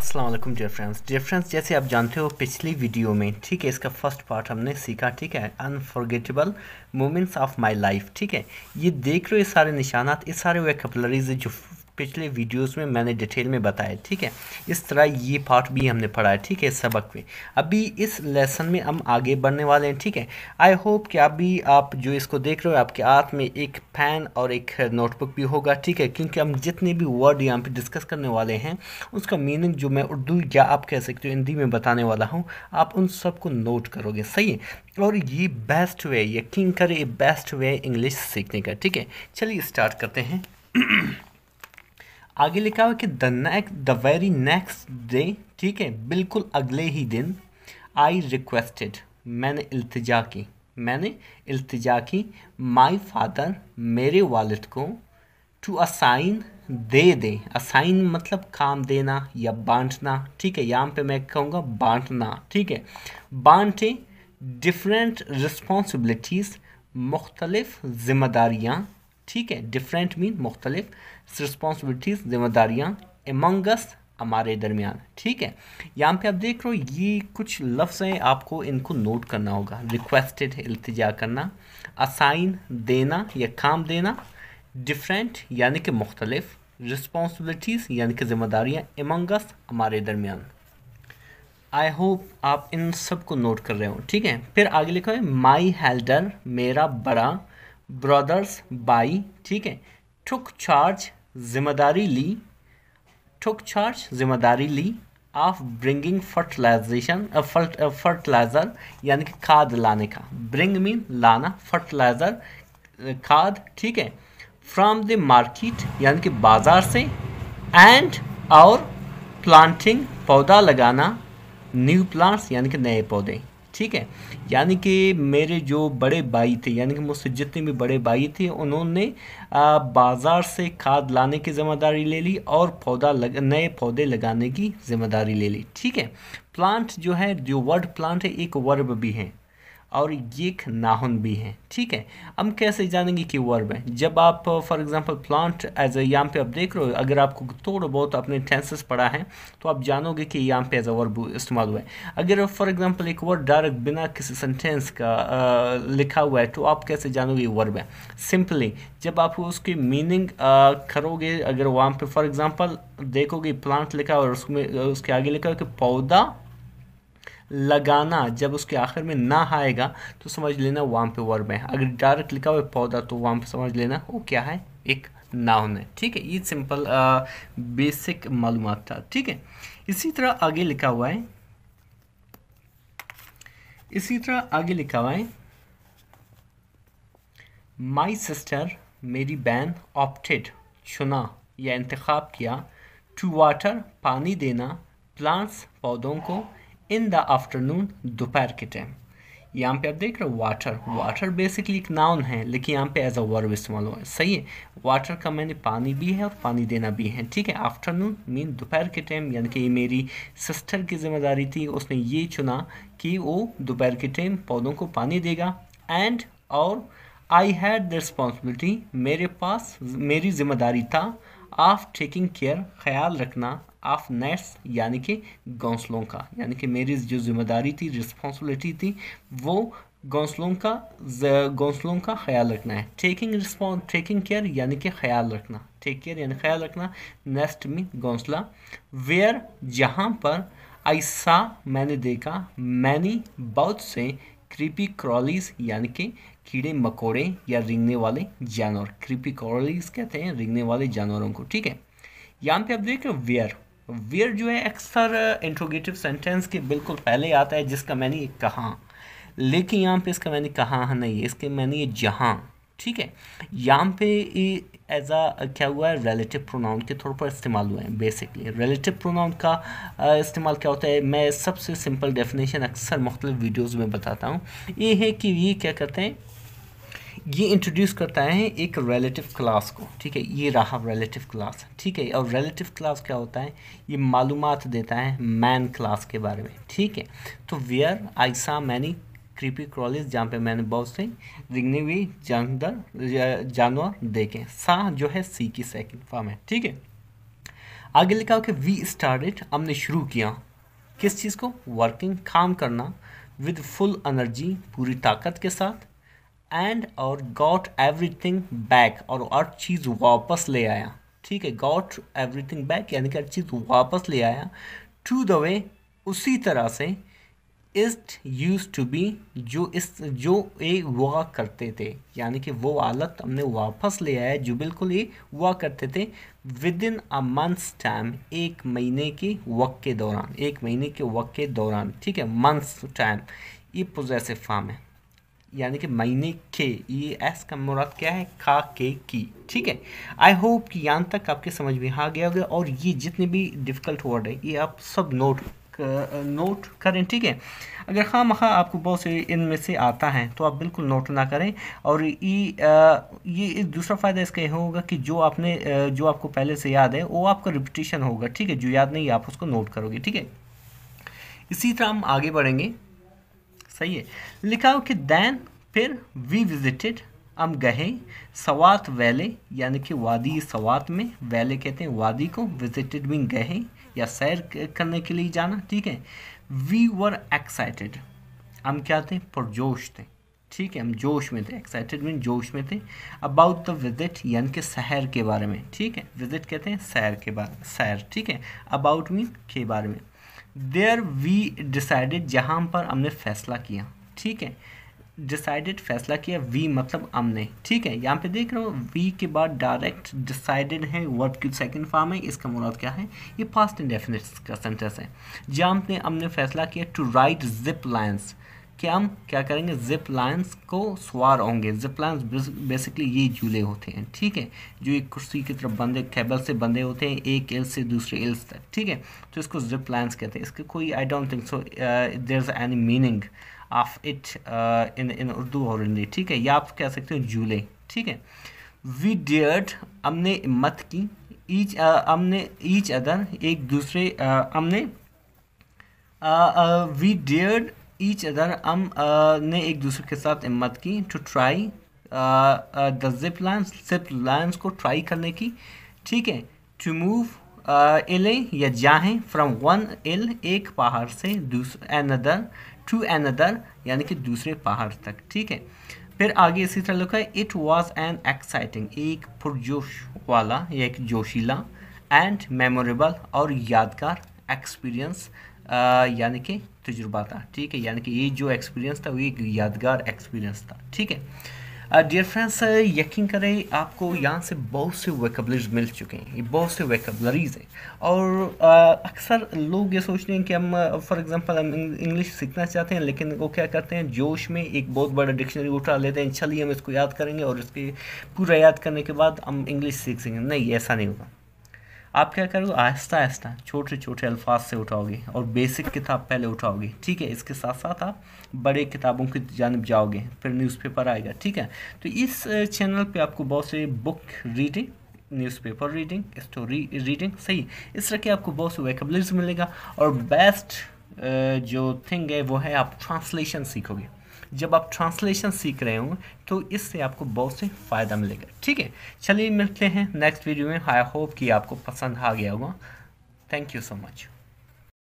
अस्सलाम वालेकुम dear friends dear friends जैसे आप जानते हो पिछली वीडियो में ठीक है इसका फर्स्ट पार्ट हमने सीखा ठीक है unforgettable moments of my life ठीक है ये देख रहे हो ये सारे निशानात ये सारे वेकपलरीज जो पिछले वीडियोस में मैंने डिटेल में बताया ठीक है इस तरह ये पार्ट भी हमने पढ़ा है ठीक है सबक में अभी इस लेसन में हम आगे बढ़ने वाले हैं ठीक है आई होप कि अभी आप जो इसको देख रहे हो आपके हाथ में एक पेन और एक नोटबुक भी होगा ठीक है क्योंकि हम जितने भी वर्ड यहाँ पर डिस्कस करने वाले हैं उसका मीनिंग जो मैं उर्दू या आप कह सकते हो हिंदी में बताने वाला हूँ आप उन सबको नोट करोगे सही है और ये बेस्ट वे यकीन करें बेस्ट वे इंग्लिश सीखने का ठीक है चलिए स्टार्ट करते हैं आगे लिखा हुआ कि the next the very next day ठीक है बिल्कुल अगले ही दिन आई रिक्वेस्टेड मैंने अल्तजा की मैंने अल्तजा की माई फादर मेरे वालद को टू असाइन दे दें असाइन मतलब काम देना या बांटना ठीक है यहाँ पे मैं कहूँगा बांटना ठीक है बांटे डिफरेंट रिस्पॉन्सिबिलिटीज़ मुख्तलफ़ ज़िम्मेदारियाँ ठीक है डिफरेंट मीन मुख्तलिफ रिस्पॉन्सिबिलिटीज़ जिम्मेदारियाँ एमंगस हमारे दरमियान ठीक है यहाँ पे आप देख रहे हो ये कुछ लफ्ज़ हैं आपको इनको नोट करना होगा रिक्वेस्टेड अल्तजा करना असाइन देना या काम देना डिफरेंट यानी कि मुख्तलिफ रिस्पॉन्सिबिलिटीज़ यानी कि ज़िम्मेदारियाँ एमंगस हमारे दरमियान आई होप आप इन सब को नोट कर रहे हो ठीक है फिर आगे लिखा है माई हेल्डर मेरा बड़ा ब्रदर्स बाई ठीक है टुक चार्ज जिम्मेदारी ली टुक चार्ज जिम्मेदारी ली ऑफ ब्रिंगिंग फर्टिलाइजेशन फर्टिलाइज़र यानी कि खाद लाने का ब्रिंग मीन लाना फर्टिलाइज़र खाद ठीक है फ्रॉम द मार्केट यानी कि बाज़ार से एंड और प्लांटिंग पौधा लगाना न्यू प्लांट्स यानी कि नए पौधे ठीक है यानी कि मेरे जो बड़े भाई थे यानी कि मुझसे जितने भी बड़े भाई थे उन्होंने बाज़ार से खाद लाने की ज़िम्मेदारी ले ली और पौधा लग नए पौधे लगाने की ज़िम्मेदारी ले ली ठीक है प्लांट जो है जो वर्ड प्लांट है एक वर्ब भी है और ये नाहन भी हैं ठीक है हम कैसे जानेंगे कि वर्ब है जब आप for example plant as a यहाँ पे आप देख रहे हो अगर आपको थोड़ा बहुत अपने टेंसेस पढ़ा है तो आप जानोगे कि यहाँ पे एज अ वर्ब इस्तेमाल हुआ है अगर फॉर एग्जांपल एक वर्ड डायरेक्ट बिना किसी सेंटेंस का आ, लिखा हुआ है तो आप कैसे जानोगे वर्ब है सिंपली जब आप उसकी मीनिंग करोगे अगर वहाँ पर फॉर एग्ज़ाम्पल देखोगे प्लांट लिखा और उसमें उसके आगे लिखा कि पौधा लगाना जब उसके आखिर में ना आएगा तो समझ लेना वाम पे वर्ब है अगर डायरेक्ट लिखा हुआ पौधा तो वाम पे समझ लेना वो क्या है एक नाउन है ठीक है ये सिंपल बेसिक मालूम था ठीक है इसी तरह आगे लिखा हुआ है इसी तरह आगे लिखा हुआ है माई सिस्टर मेरी बहन ऑप्टेड चुना या इंतखब किया टू वाटर पानी देना प्लांट्स पौधों को इन द आफ्टरनून दोपहर के टाइम यहाँ पे आप देख रहे हो वाटर वाटर बेसिकली एक नाउन है लेकिन यहाँ पे एज अ वर्ब इस्तेमाल हुआ है सही है वाटर का मैंने पानी भी है और पानी देना भी है ठीक है आफ्टरनून मीन दोपहर के टाइम यानी कि ये मेरी सिस्टर की जिम्मेदारी थी उसने ये चुना कि वो दोपहर के टाइम पौधों को पानी देगा एंड और आई हैड द रिस्पॉन्सिबिलिटी मेरे पास मेरी जिम्मेदारी था ऑफ टेकिंग केयर ख्याल रखना ऑफ नेट्स यानी कि गौसलों का यानी कि मेरी जो जिम्मेदारी थी रिस्पॉन्सिबिलिटी थी वो गौसलों का गौसलों का ख्याल रखना है टेकिंग रिस्पॉन्स टेकिंग केयर यानी कि ख्याल रखना टेक केयर यानी ख्याल रखना नेस्ट मीन गौसला वेयर जहाँ पर ऐसा मैंने देखा मैनी बहुत से क्रीपी क्रॉलीज यानी कि कीड़े मकोड़े या रिंगने वाले जानवर क्रीपी क्रॉलीज कहते हैं रिंगने वाले जानवरों को ठीक है यहाँ पे आप देख रहे हो वेयर वेयर जो है अक्सर इंट्रोगेटिव uh, सेंटेंस के बिल्कुल पहले आता है जिसका मैंने ये कहा लेकिन यहाँ पे इसका मैंने कहा हाँ, नहीं इसके मैंने ये जहाँ ठीक है यहाँ पे एज आ uh, क्या हुआ है रिलेटिव प्रोनाउन के तौर पर इस्तेमाल हुए हैं बेसिकली रिलेटिव प्रोनाउन का uh, इस्तेमाल क्या होता है मैं सबसे सिंपल डेफिनेशन अक्सर मुख्तलिफ वीडियोज़ में बताता हूँ ये है कि ये क्या कहते हैं ये इंट्रोड्यूस करता है एक रिलेटिव क्लास को ठीक है ये रहा रिलेटिव क्लास ठीक है और रिलेटिव क्लास क्या होता है ये मालूम देता है मैन क्लास के बारे में ठीक है तो वेयर आई सा मैनी क्रीपी क्रॉलिस जहाँ पे मैंने बहुत से रिंगने हुई जानदर जानवर देखे सा जो है सी की सेकेंड फॉर्म है ठीक है आगे लिखा हो कि वी स्टार्ट हमने शुरू किया किस चीज़ को वर्किंग काम करना विद फुल एनर्जी पूरी ताकत के साथ एंड और गॉट एवरीथिंग बैक और हर चीज़ वापस ले आया ठीक है गॉट एवरीथिंग बैक यानी कि हर चीज़ वापस ले आया टू द वे उसी तरह से इस्ट यूज टू बी जो इस जो ये हुआ करते थे यानी कि वो हालत हमने वापस ले आया जो बिल्कुल ये हुआ करते थे within a month's time एक महीने के वक्त के दौरान एक महीने के वक्त के दौरान ठीक है मंथ्स टाइम ये पोजेसिव फॉर्म है यानी कि मायने के ये एस का मुराद क्या है खा के की ठीक है आई होप कि यहाँ तक आपके समझ में आ गया होगा और ये जितने भी डिफ़िकल्ट वर्ड है ये आप सब नोट नोट करें ठीक है अगर ख़ाम हाँ, मखा आपको बहुत से इनमें से आता है तो आप बिल्कुल नोट ना करें और ये ये दूसरा फ़ायदा इसका यह होगा कि जो आपने जो आपको पहले से याद है वो आपका रिपीटेशन होगा ठीक है जो याद नहीं आप उसको नोट करोगे ठीक है इसी तरह हम आगे बढ़ेंगे सही है लिखा हो कि दैन फिर वी विजिटेड हम गए सवात वैले यानी कि वादी सवात में वैले कहते हैं वादी को विजिटेड मीन गए या सैर करने के लिए जाना ठीक है वी वर एक्साइटेड हम क्या थे पुरजोश थे ठीक है हम जोश में थे एक्साइटेड मीन जोश में थे अबाउट द विजिट यानी कि शहर के बारे में ठीक है विजिट कहते हैं सैर के बारे में सैर ठीक है अबाउट मीन के बारे में देयर वी डिसाइडेड जहाँ पर हमने फैसला किया ठीक है डिसाइडेड फैसला किया वी मतलब हमने ठीक है यहाँ पे देख रहे हो वी के बाद डायरेक्ट डिसाइडेड है वर्ब की सेकंड फॉर्म है इसका मुराद क्या है ये पास्ट इंडेफिनिट का सेंटेंस है जहाँ पे हमने फैसला किया टू राइट जिप लाइन्स कि हम क्या करेंगे जिप लाइन्स को स्वार होंगे जिप लाइन्स बेसिकली ये झूले होते हैं ठीक है जो एक कुर्सी की तरफ बंधे केबल से बंधे होते हैं एक एल से दूसरे एल्स तक ठीक है तो इसको जिप लाइन्स कहते हैं इसके कोई I don't think so there is any meaning of it in in Urdu और हिंदी ठीक है या आप कह सकते हो झूले ठीक है वी डेयर्ड हमने मत की ईच uh, हमने ईच अदर एक दूसरे uh, हमने we uh, dared each other हम ने एक दूसरे के साथ हिम्मत की to try the zip line zip lines को ट्राई करने की ठीक है टू मूव एल या जाहें फ्रॉम वन एल एक पहाड़ से दूसरे अनदर टू अनदर यानी कि दूसरे पहाड़ तक ठीक है फिर आगे इसी तरह लिखा है इट वॉज एन एक्साइटिंग एक पुरजोश वाला या एक जोशीला एंड मेमोरेबल और यादगार एक्सपीरियंस यानी कि तजुर्बा था ठीक है यानी कि ये जो एक्सपीरियंस था वो एक यादगार एक्सपीरियंस था ठीक है डियर फ्रेंड्स यकीन करें आपको यहाँ से बहुत से वेकबलरीज मिल चुके हैं ये बहुत से वेकबलरीज हैं और अक्सर लोग ये सोचते हैं कि हम फॉर एग्जांपल हम इंग्लिश सीखना चाहते हैं लेकिन वो क्या करते हैं जोश में एक बहुत बड़ा डिक्शनरी उठा लेते हैं चलिए हम इसको याद करेंगे और इसके पूरा याद करने के बाद हम इंग्लिश सीख सकेंगे नहीं ऐसा नहीं होगा आप क्या करोगे आहिस्ता आहिस्ता छोटे छोटे अल्फाज से उठाओगे और बेसिक किताब पहले उठाओगे ठीक है इसके साथ साथ आप बड़े किताबों की जानब जाओगे फिर न्यूज़पेपर आएगा ठीक है तो इस चैनल पे आपको बहुत से book reading newspaper reading story reading सही इस तरह के आपको बहुत से वेकबलरीज मिलेगा और बेस्ट जो थिंग है वो है आप ट्रांसलेशन सीखोगे जब आप ट्रांसलेशन सीख रहे होंगे तो इससे आपको बहुत से फ़ायदा मिलेगा ठीक है चलिए मिलते हैं नेक्स्ट वीडियो में आई होप कि आपको पसंद आ गया होगा थैंक यू सो मच